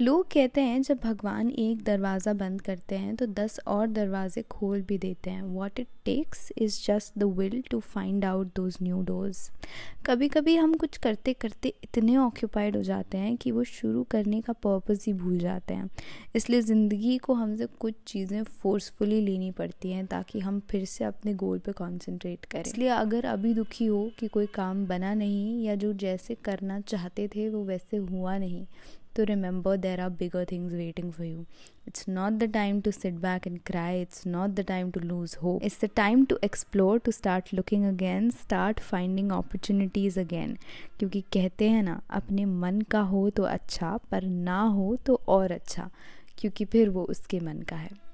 लोग कहते हैं जब भगवान एक दरवाज़ा बंद करते हैं तो दस और दरवाज़े खोल भी देते हैं what it takes is just the will to find out those new doors कभी कभी हम कुछ करते करते इतने ऑक्यूपाइड हो जाते हैं कि वो शुरू करने का पर्पज़ ही भूल जाते हैं इसलिए ज़िंदगी को हमसे कुछ चीज़ें फोर्सफुली लेनी पड़ती हैं ताकि हम फिर से अपने गोल पे कंसंट्रेट करें इसलिए अगर अभी दुखी हो कि कोई काम बना नहीं या जो जैसे करना चाहते थे वो वैसे हुआ नहीं तो remember there are bigger things waiting for you it's not the time to sit back and cry it's not the time to lose hope it's the time to explore to start looking again start finding opportunities again क्योंकि कहते हैं ना अपने मन का हो तो अच्छा पर ना हो तो और अच्छा क्योंकि फिर वो उसके मन का है